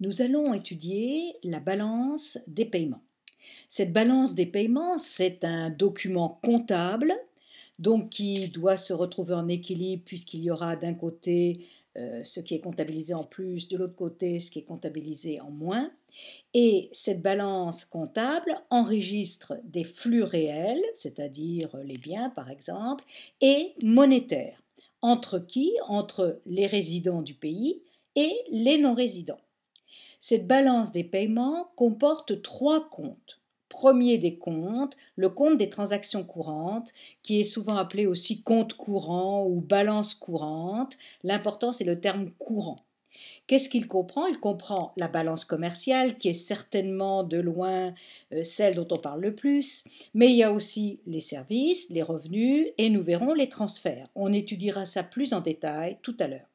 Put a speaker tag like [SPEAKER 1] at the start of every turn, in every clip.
[SPEAKER 1] nous allons étudier la balance des paiements. Cette balance des paiements, c'est un document comptable, donc qui doit se retrouver en équilibre puisqu'il y aura d'un côté euh, ce qui est comptabilisé en plus, de l'autre côté ce qui est comptabilisé en moins. Et cette balance comptable enregistre des flux réels, c'est-à-dire les biens par exemple, et monétaires. Entre qui Entre les résidents du pays et les non-résidents. Cette balance des paiements comporte trois comptes. Premier des comptes, le compte des transactions courantes, qui est souvent appelé aussi compte courant ou balance courante. L'important, c'est le terme courant. Qu'est-ce qu'il comprend Il comprend la balance commerciale, qui est certainement de loin euh, celle dont on parle le plus, mais il y a aussi les services, les revenus, et nous verrons les transferts. On étudiera ça plus en détail tout à l'heure.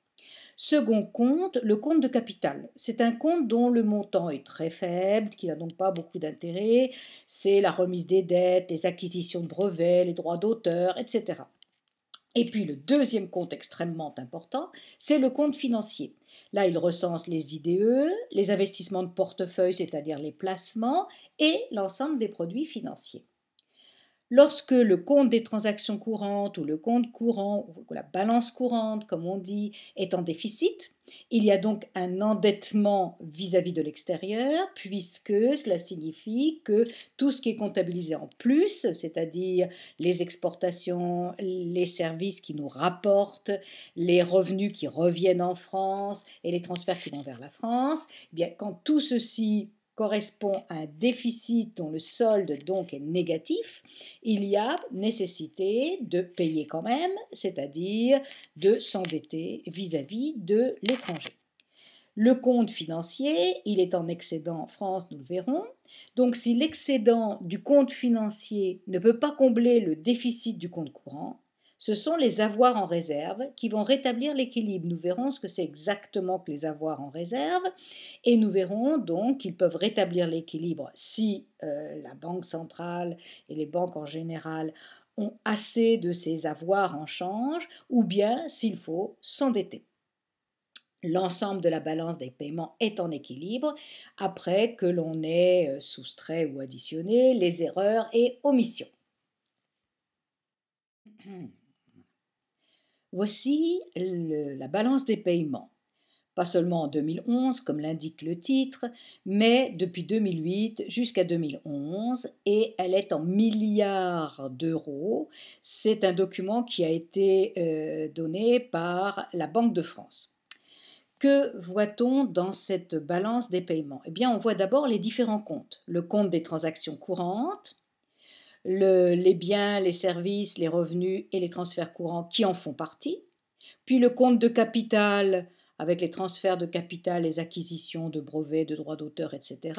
[SPEAKER 1] Second compte, le compte de capital. C'est un compte dont le montant est très faible, qui n'a donc pas beaucoup d'intérêt. C'est la remise des dettes, les acquisitions de brevets, les droits d'auteur, etc. Et puis le deuxième compte extrêmement important, c'est le compte financier. Là, il recense les IDE, les investissements de portefeuille, c'est-à-dire les placements, et l'ensemble des produits financiers lorsque le compte des transactions courantes ou le compte courant ou la balance courante, comme on dit, est en déficit, il y a donc un endettement vis-à-vis de l'extérieur, puisque cela signifie que tout ce qui est comptabilisé en plus, c'est-à-dire les exportations, les services qui nous rapportent, les revenus qui reviennent en France et les transferts qui vont vers la France, eh bien quand tout ceci correspond à un déficit dont le solde donc est négatif, il y a nécessité de payer quand même, c'est-à-dire de s'endetter vis-à-vis de l'étranger. Le compte financier, il est en excédent en France, nous le verrons. Donc si l'excédent du compte financier ne peut pas combler le déficit du compte courant, ce sont les avoirs en réserve qui vont rétablir l'équilibre. Nous verrons ce que c'est exactement que les avoirs en réserve et nous verrons donc qu'ils peuvent rétablir l'équilibre si euh, la Banque centrale et les banques en général ont assez de ces avoirs en change ou bien s'il faut s'endetter. L'ensemble de la balance des paiements est en équilibre après que l'on ait euh, soustrait ou additionné les erreurs et omissions. Voici la balance des paiements. Pas seulement en 2011, comme l'indique le titre, mais depuis 2008 jusqu'à 2011, et elle est en milliards d'euros. C'est un document qui a été euh, donné par la Banque de France. Que voit-on dans cette balance des paiements Eh bien, on voit d'abord les différents comptes. Le compte des transactions courantes, les biens, les services, les revenus et les transferts courants qui en font partie, puis le compte de capital avec les transferts de capital, les acquisitions de brevets, de droits d'auteur, etc.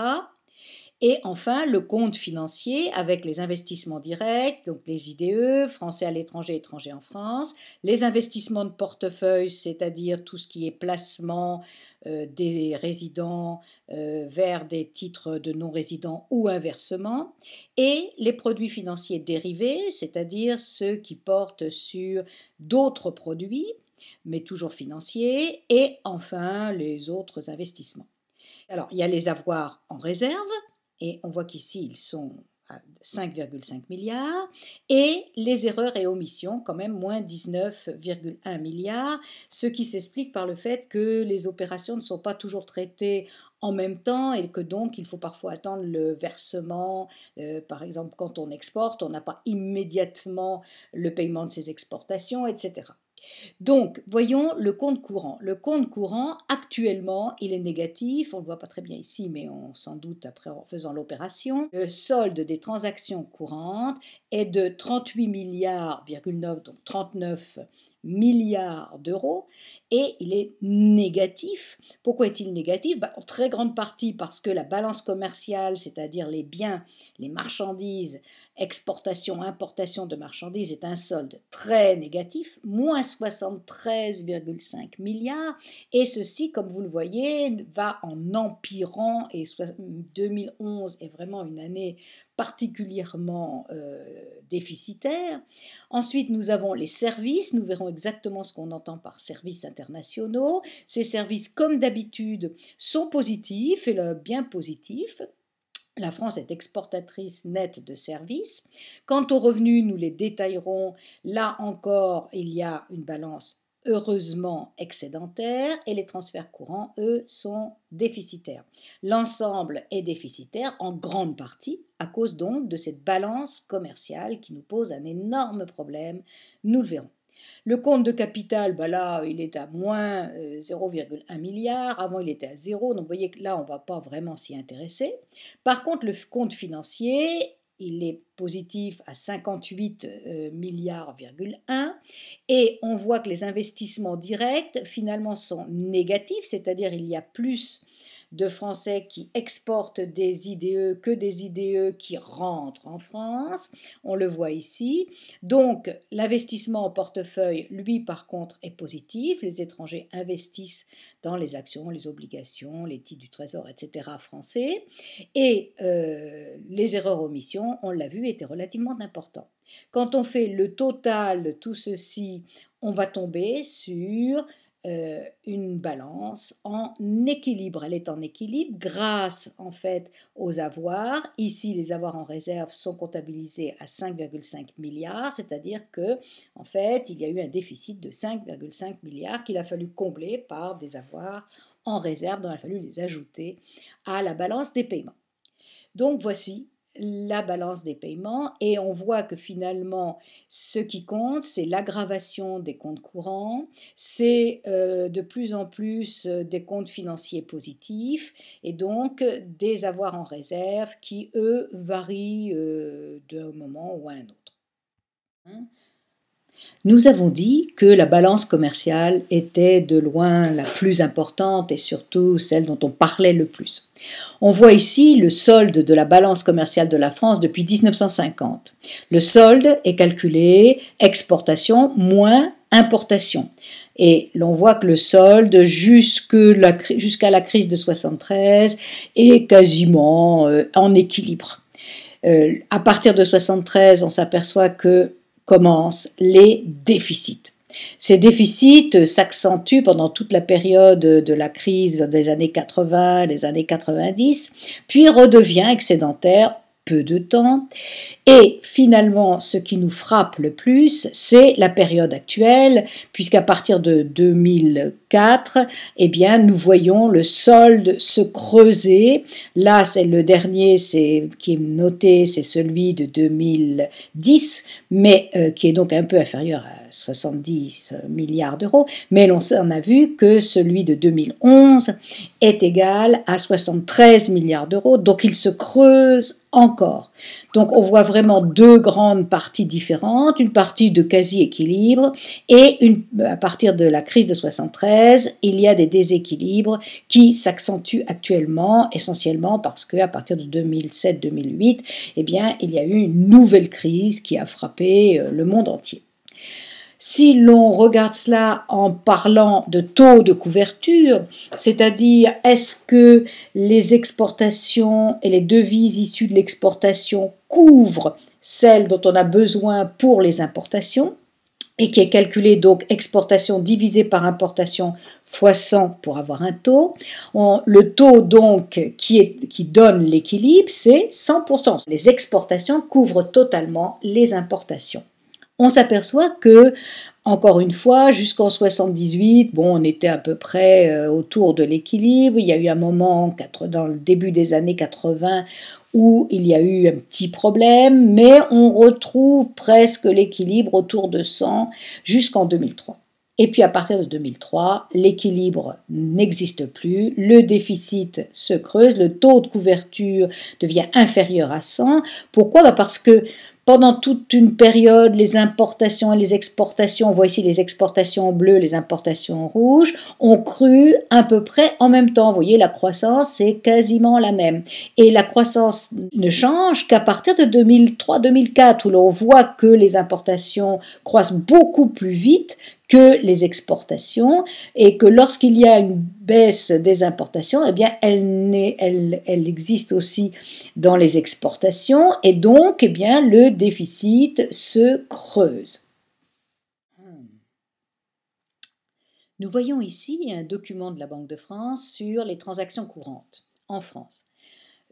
[SPEAKER 1] Et enfin, le compte financier avec les investissements directs, donc les IDE, français à l'étranger, étrangers en France, les investissements de portefeuille, c'est-à-dire tout ce qui est placement euh, des résidents euh, vers des titres de non-résidents ou inversement, et les produits financiers dérivés, c'est-à-dire ceux qui portent sur d'autres produits, mais toujours financiers, et enfin les autres investissements. Alors, il y a les avoirs en réserve, et on voit qu'ici ils sont à 5,5 milliards, et les erreurs et omissions, quand même moins 19,1 milliards, ce qui s'explique par le fait que les opérations ne sont pas toujours traitées en même temps et que donc il faut parfois attendre le versement. Euh, par exemple, quand on exporte, on n'a pas immédiatement le paiement de ses exportations, etc. Donc, voyons le compte courant. Le compte courant, actuellement, il est négatif. On ne le voit pas très bien ici, mais on s'en doute après en faisant l'opération. Le solde des transactions courantes est de 38 milliards. donc 39 milliards d'euros et il est négatif. Pourquoi est-il négatif bah, En très grande partie parce que la balance commerciale, c'est-à-dire les biens, les marchandises, exportation, importation de marchandises, est un solde très négatif, moins 73,5 milliards. Et ceci, comme vous le voyez, va en empirant et 2011 est vraiment une année particulièrement euh, déficitaires. Ensuite, nous avons les services. Nous verrons exactement ce qu'on entend par services internationaux. Ces services, comme d'habitude, sont positifs et le bien positif. La France est exportatrice nette de services. Quant aux revenus, nous les détaillerons. Là encore, il y a une balance heureusement excédentaire et les transferts courants, eux, sont déficitaires. L'ensemble est déficitaire en grande partie à cause donc de cette balance commerciale qui nous pose un énorme problème, nous le verrons. Le compte de capital, bah là, il est à moins 0,1 euh, milliard. Avant, il était à zéro. Donc, vous voyez que là, on ne va pas vraiment s'y intéresser. Par contre, le compte financier il est positif à 58 milliards,1 euh, milliards, et on voit que les investissements directs finalement sont négatifs, c'est-à-dire il y a plus de Français qui exportent des IDE que des IDE qui rentrent en France. On le voit ici. Donc l'investissement en portefeuille, lui par contre, est positif. Les étrangers investissent dans les actions, les obligations, les titres du Trésor, etc. français. Et euh, les erreurs omissions, on l'a vu, étaient relativement importantes. Quand on fait le total de tout ceci, on va tomber sur euh, une balance en équilibre. Elle est en équilibre grâce en fait aux avoirs. Ici, les avoirs en réserve sont comptabilisés à 5,5 milliards, c'est-à-dire que en fait, il y a eu un déficit de 5,5 milliards qu'il a fallu combler par des avoirs en réserve dont il a fallu les ajouter à la balance des paiements. Donc voici la balance des paiements et on voit que finalement ce qui compte c'est l'aggravation des comptes courants, c'est euh, de plus en plus euh, des comptes financiers positifs et donc euh, des avoirs en réserve qui eux varient d'un moment ou à un autre. Hein. Nous avons dit que la balance commerciale était de loin la plus importante et surtout celle dont on parlait le plus. On voit ici le solde de la balance commerciale de la France depuis 1950. Le solde est calculé exportation moins importation. Et l'on voit que le solde jusqu'à la, crise de 1973 est quasiment euh, en équilibre. Euh, à partir de 1973, on s'aperçoit que commencent les déficits. Ces déficits s'accentuent pendant toute la période de la crise des années 80, des années 90, puis redevient excédentaire peu de temps. Et finalement, ce qui nous frappe le plus, c'est la période actuelle, puisqu'à partir de 2004, eh bien, nous voyons le solde se creuser. Là, c'est le dernier qui est noté, c'est celui de 2010, mais euh, qui est donc un peu inférieur à 70 milliards d'euros, mais l'on a vu que celui de 2011 est égal à 73 milliards d'euros, donc il se creuse encore. Donc on voit vraiment deux grandes parties différentes, une partie de quasi-équilibre et une, à partir de la crise de 73, il y a des déséquilibres qui s'accentuent actuellement essentiellement parce que à partir de 2007-2008, eh bien, il y a eu une nouvelle crise qui a frappé euh, le monde entier. Si l'on regarde cela en parlant de taux de couverture, c'est-à-dire est-ce que les exportations et les devises issues de l'exportation couvrent celles dont on a besoin pour les importations, et qui est calculé donc exportation divisée par importation fois 100 pour avoir un taux. le taux donc qui, qui donne l'équilibre, c'est 100%. Les exportations couvrent totalement les importations on s'aperçoit que, encore une fois, jusqu'en 78, bon, on était à peu près euh, autour de l'équilibre. Il y a eu un moment, dans le début des années 80, où il y a eu un petit problème, mais on retrouve presque l'équilibre autour de 100 jusqu'en 2003. Et puis à partir de 2003, l'équilibre n'existe plus, le déficit se creuse, le taux de couverture devient inférieur à 100. Pourquoi bah, Parce que pendant toute une période, les importations et les exportations, voici les exportations bleues, les importations rouges, ont cru à peu près en même temps. Vous voyez, la croissance est quasiment la même. Et la croissance ne change qu'à partir de 2003-2004, où l'on voit que les importations croissent beaucoup plus vite que les exportations et que lorsqu'il y a une baisse des importations, eh bien, elle, elle, elle existe aussi dans les exportations et donc, eh bien, le déficit se creuse. Nous voyons ici un document de la Banque de France sur les transactions courantes en France.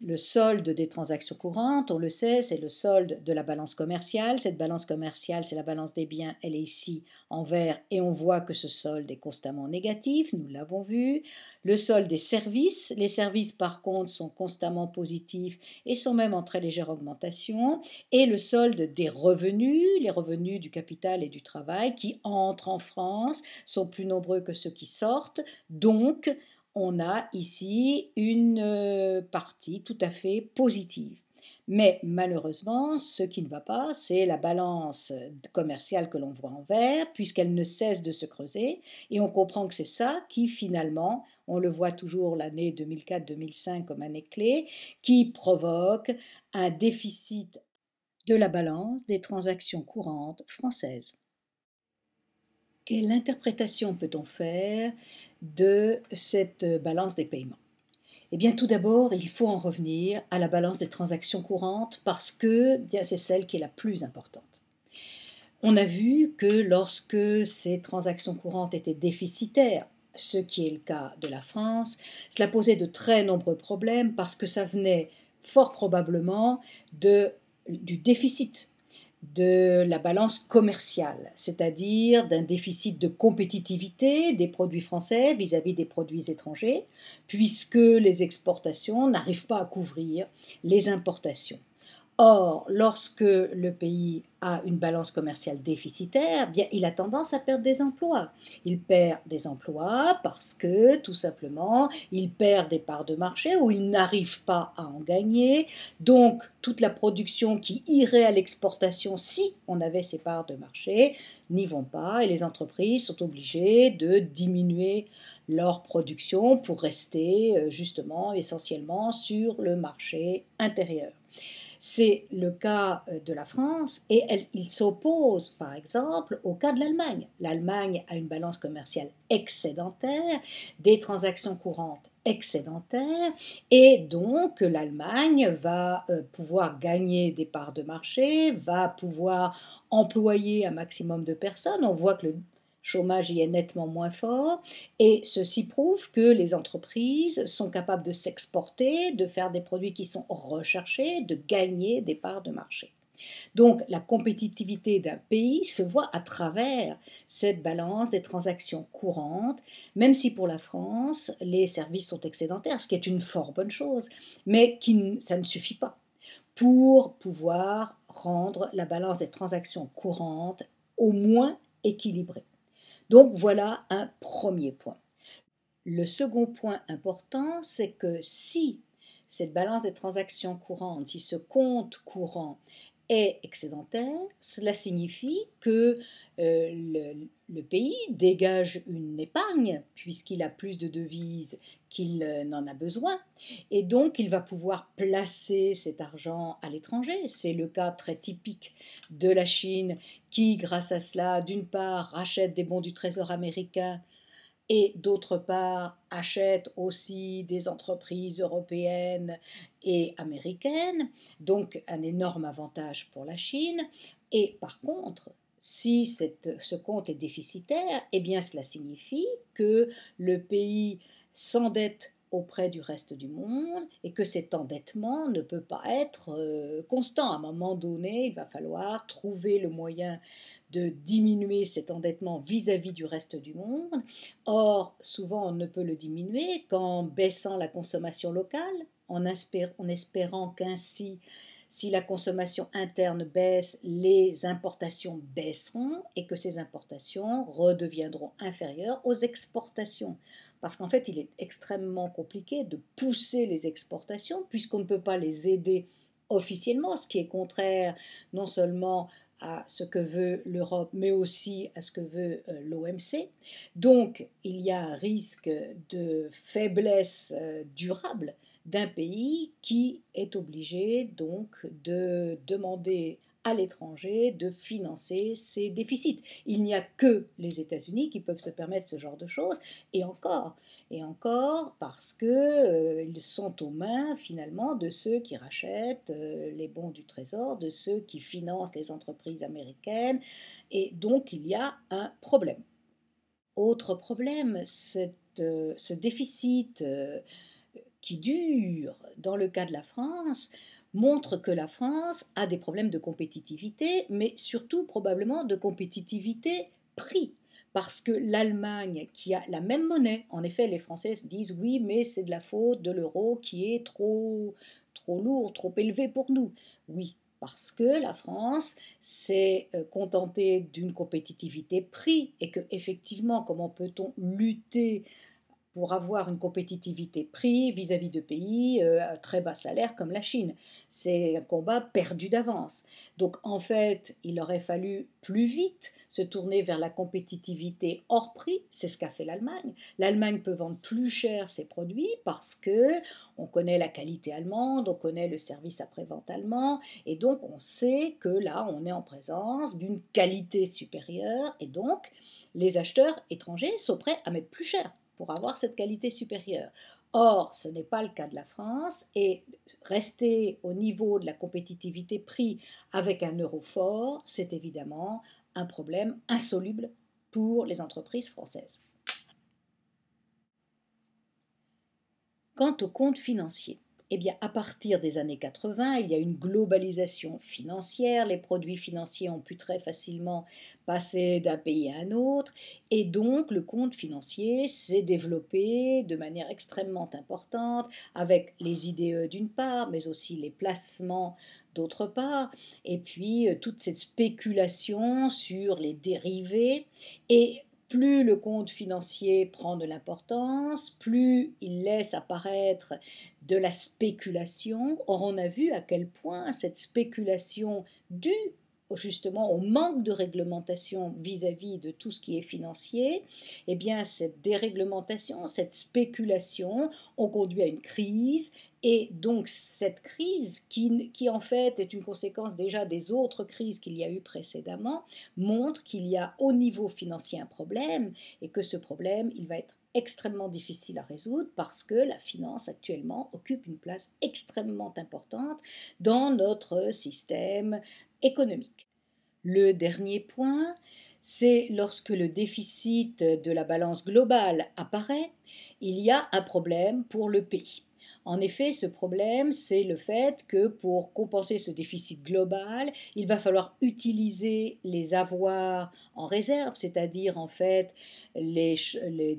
[SPEAKER 1] Le solde des transactions courantes, on le sait, c'est le solde de la balance commerciale. Cette balance commerciale, c'est la balance des biens, elle est ici en vert et on voit que ce solde est constamment négatif, nous l'avons vu. Le solde des services, les services par contre sont constamment positifs et sont même en très légère augmentation. Et le solde des revenus, les revenus du capital et du travail qui entrent en France sont plus nombreux que ceux qui sortent. Donc, on a ici une euh, partie tout à fait positive. Mais malheureusement, ce qui ne va pas, c'est la balance commerciale que l'on voit en vert, puisqu'elle ne cesse de se creuser, et on comprend que c'est ça qui finalement, on le voit toujours l'année 2004-2005 comme année clé, qui provoque un déficit de la balance des transactions courantes françaises. Quelle interprétation peut-on faire de cette balance des paiements eh bien, tout d'abord, il faut en revenir à la balance des transactions courantes parce que eh bien, c'est celle qui est la plus importante. On a vu que lorsque ces transactions courantes étaient déficitaires, ce qui est le cas de la France, cela posait de très nombreux problèmes parce que ça venait fort probablement de, du déficit de la balance commerciale, c'est-à-dire d'un déficit de compétitivité des produits français vis-à-vis des produits étrangers, puisque les exportations n'arrivent pas à couvrir les importations. Or, lorsque le pays a une balance commerciale déficitaire, bien, il a tendance à perdre des emplois. Il perd des emplois parce que, tout simplement, il perd des parts de marché ou il n'arrive pas à en gagner. Donc, toute la production qui irait à l'exportation si on avait ces parts de marché n'y vont pas et les entreprises sont obligées de diminuer leur production pour rester euh, justement essentiellement sur le marché intérieur. C'est le cas euh, de la France et il s'oppose par exemple au cas de l'Allemagne. L'Allemagne a une balance commerciale excédentaire, des transactions courantes excédentaires et donc l'Allemagne va euh, pouvoir gagner des parts de marché, va pouvoir employer un maximum de personnes. On voit que le chômage y est nettement moins fort, et ceci prouve que les entreprises sont capables de s'exporter, de faire des produits qui sont recherchés, de gagner des parts de marché. Donc la compétitivité d'un pays se voit à travers cette balance des transactions courantes, même si pour la France, les services sont excédentaires, ce qui est une fort bonne chose, mais qui, ça ne suffit pas pour pouvoir rendre la balance des transactions courantes au moins équilibrée. Donc voilà un premier point. Le second point important, c'est que si cette balance des transactions courantes, si ce compte courant excédentaire, cela signifie que euh, le, pays dégage une épargne puisqu'il a plus de devises qu'il euh, n'en a besoin et donc il va pouvoir placer cet argent à l'étranger. C'est le cas très typique de la Chine qui, grâce à cela, d'une part, rachète des bons du Trésor américain et d'autre part achète aussi des entreprises européennes et américaines, donc un énorme avantage pour la Chine. Et par contre, si ce compte est déficitaire, eh bien cela signifie que le pays s'endette auprès du reste du monde et que cet endettement ne peut pas être euh, constant. À un moment donné, il va falloir trouver le moyen de diminuer cet endettement vis-à-vis du reste du monde. Or, souvent, on ne peut le diminuer qu'en baissant la consommation locale, en, en espérant qu'ainsi si la consommation interne baisse, les importations baisseront et que ces importations redeviendront inférieures aux exportations parce qu'en fait, il est extrêmement compliqué de pousser les exportations puisqu'on ne peut pas les aider officiellement, ce qui est contraire non seulement à ce que veut l'Europe, mais aussi à ce que veut euh, l'OMC. Donc, il y a un risque de faiblesse euh, durable d'un pays qui est obligé donc de demander à l'étranger de financer ces déficits. Il n'y a que les États-Unis qui peuvent se permettre ce genre de choses, et encore, et encore parce que euh, ils sont aux mains finalement de ceux qui rachètent euh, les bons du Trésor, de ceux qui financent les entreprises américaines, et donc il y a un problème. Autre problème, euh, ce déficit qui dure dans le cas de la France montre que la France a des problèmes de compétitivité, mais surtout probablement de compétitivité prix. Parce que l'Allemagne, qui a la même monnaie, en effet, les Français disent oui, mais c'est de la faute de l'euro qui est trop, trop lourd, trop élevé pour nous. Oui, parce que la France s'est euh, contentée d'une compétitivité prix et que effectivement, comment peut-on lutter pour avoir une compétitivité prix vis-à-vis de pays euh, à très bas salaires comme la Chine. C'est un combat perdu d'avance. Donc en fait, il aurait fallu plus vite se tourner vers la compétitivité hors prix, c'est ce qu'a fait l'Allemagne. L'Allemagne peut vendre plus cher ses produits parce que on connaît la qualité allemande, on connaît le service après-vente allemand et donc on sait que là, on est en présence d'une qualité supérieure et donc les acheteurs étrangers sont prêts à mettre plus cher pour avoir cette qualité supérieure. Or, ce n'est pas le cas de la France et rester au niveau de la compétitivité prix avec un euro fort, c'est évidemment un problème insoluble pour les entreprises françaises. Quant aux comptes financiers, eh bien, à partir des années 80, il y a une globalisation financière, les produits financiers ont pu très facilement passer d'un pays à un autre, et donc le compte financier s'est développé de manière extrêmement importante, avec les IDE d'une part, mais aussi les placements d'autre part, et puis euh, toute cette spéculation sur les dérivés, et plus le compte financier prend de l'importance, plus il laisse apparaître de la spéculation. Or, on a vu à quel point cette spéculation due justement au manque de réglementation vis-à-vis de tout ce qui est financier, eh bien cette déréglementation, cette spéculation ont conduit à une crise et donc cette crise, qui, qui, en fait est une conséquence déjà des autres crises qu'il y a eu précédemment, montre qu'il y a au niveau financier un problème et que ce problème, il va être extrêmement difficile à résoudre parce que la finance actuellement occupe une place extrêmement importante dans notre système économique. Le dernier point, c'est lorsque le déficit de la balance globale apparaît, il y a un problème pour le pays. En effet, ce problème, c'est le fait que pour compenser ce déficit global, il va falloir utiliser les avoirs en réserve, c'est-à-dire en fait les,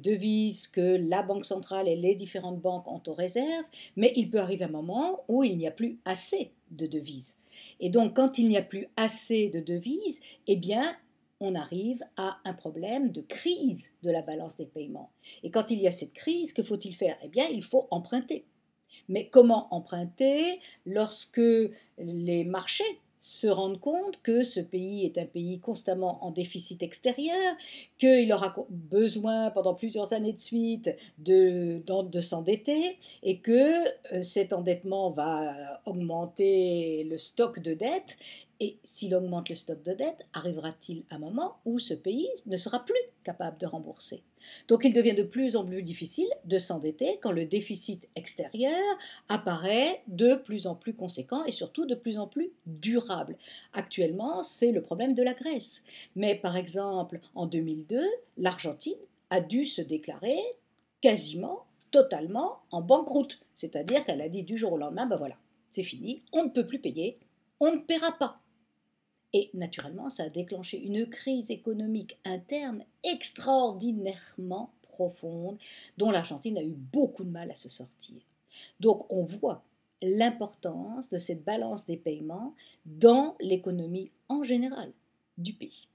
[SPEAKER 1] devises que la Banque centrale et les différentes banques ont en réserve, mais il peut arriver un moment où il n'y a plus assez de devises. Et donc, quand il n'y a plus assez de devises, eh bien, on arrive à un problème de crise de la balance des paiements. Et quand il y a cette crise, que faut-il faire Eh bien, il faut emprunter. Mais comment emprunter lorsque les marchés se rendent compte que ce pays est un pays constamment en déficit extérieur, qu'il aura besoin pendant plusieurs années de suite de, s'endetter et que euh, cet endettement va augmenter le stock de dettes et s'il augmente le stock de dette, arrivera-t-il un moment où ce pays ne sera plus capable de rembourser Donc il devient de plus en plus difficile de s'endetter quand le déficit extérieur apparaît de plus en plus conséquent et surtout de plus en plus durable. Actuellement, c'est le problème de la Grèce. Mais par exemple, en 2002, l'Argentine a dû se déclarer quasiment totalement en banqueroute. C'est-à-dire qu'elle a dit du jour au lendemain, ben voilà, c'est fini, on ne peut plus payer, on ne paiera pas. Et naturellement, ça a déclenché une crise économique interne extraordinairement profonde, dont l'Argentine a eu beaucoup de mal à se sortir. Donc on voit l'importance de cette balance des paiements dans l'économie en général du pays.